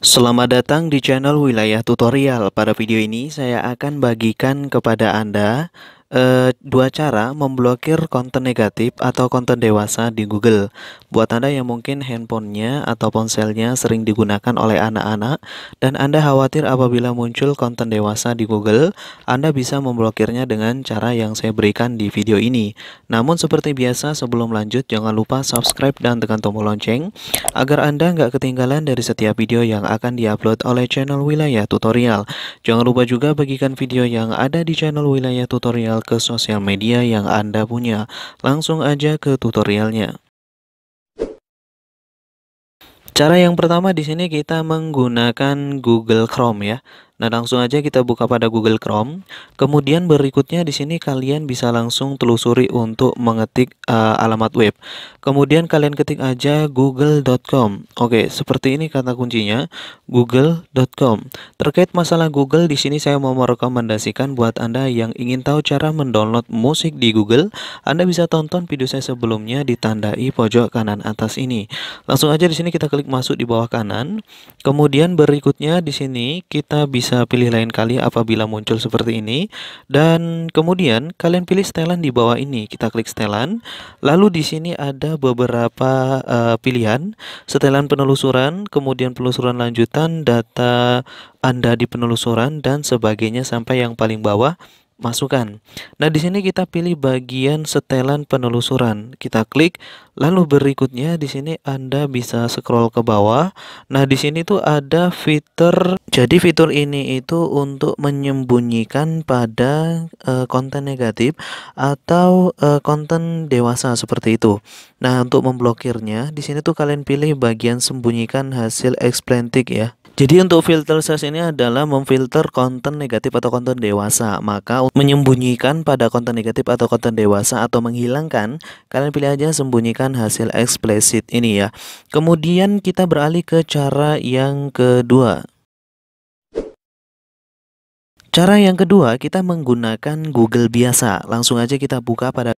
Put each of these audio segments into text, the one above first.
Selamat datang di channel Wilayah Tutorial. Pada video ini saya akan bagikan kepada Anda e, dua cara memblokir konten negatif atau konten dewasa di Google. Buat Anda yang mungkin handphonenya atau ponselnya sering digunakan oleh anak-anak dan Anda khawatir apabila muncul konten dewasa di Google, Anda bisa memblokirnya dengan cara yang saya berikan di video ini. Namun seperti biasa sebelum lanjut jangan lupa subscribe dan tekan tombol lonceng agar Anda nggak ketinggalan dari setiap video yang akan diupload oleh channel Wilayah Tutorial. Jangan lupa juga bagikan video yang ada di channel Wilayah Tutorial ke sosial media yang Anda punya. Langsung aja ke tutorialnya. Cara yang pertama di sini kita menggunakan Google Chrome ya. Nah, langsung aja kita buka pada Google Chrome. Kemudian berikutnya di sini kalian bisa langsung telusuri untuk mengetik uh, alamat web. Kemudian kalian ketik aja google.com. Oke, seperti ini kata kuncinya, google.com. Terkait masalah Google di sini saya mau merekomendasikan buat Anda yang ingin tahu cara mendownload musik di Google, Anda bisa tonton video saya sebelumnya ditandai pojok kanan atas ini. Langsung aja di sini kita klik masuk di bawah kanan. Kemudian berikutnya di sini kita bisa bisa pilih lain kali apabila muncul seperti ini. Dan kemudian kalian pilih setelan di bawah ini. Kita klik setelan. Lalu di sini ada beberapa uh, pilihan. Setelan penelusuran, kemudian penelusuran lanjutan, data Anda di penelusuran, dan sebagainya sampai yang paling bawah masukan. Nah, di sini kita pilih bagian setelan penelusuran. Kita klik, lalu berikutnya di sini Anda bisa scroll ke bawah. Nah, di sini tuh ada fitur. Jadi fitur ini itu untuk menyembunyikan pada e, konten negatif atau e, konten dewasa seperti itu. Nah, untuk memblokirnya di sini tuh kalian pilih bagian sembunyikan hasil explantic ya. Jadi untuk filter search ini adalah memfilter konten negatif atau konten dewasa. Maka menyembunyikan pada konten negatif atau konten dewasa atau menghilangkan, kalian pilih aja sembunyikan hasil eksplisit ini ya. Kemudian kita beralih ke cara yang kedua. Cara yang kedua, kita menggunakan Google biasa. Langsung aja kita buka pada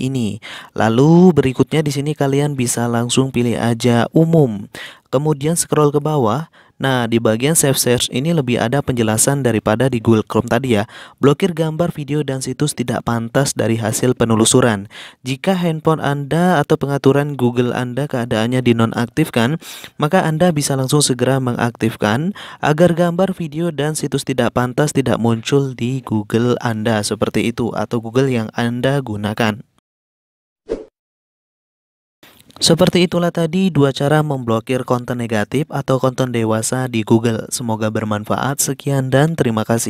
ini. Lalu berikutnya di sini kalian bisa langsung pilih aja umum. Kemudian scroll ke bawah. Nah, di bagian save search ini lebih ada penjelasan daripada di Google Chrome tadi ya. Blokir gambar, video, dan situs tidak pantas dari hasil penelusuran. Jika handphone Anda atau pengaturan Google Anda keadaannya dinonaktifkan, maka Anda bisa langsung segera mengaktifkan agar gambar, video, dan situs tidak pantas tidak muncul di Google Anda seperti itu atau Google yang Anda gunakan. Seperti itulah tadi dua cara memblokir konten negatif atau konten dewasa di Google. Semoga bermanfaat. Sekian dan terima kasih.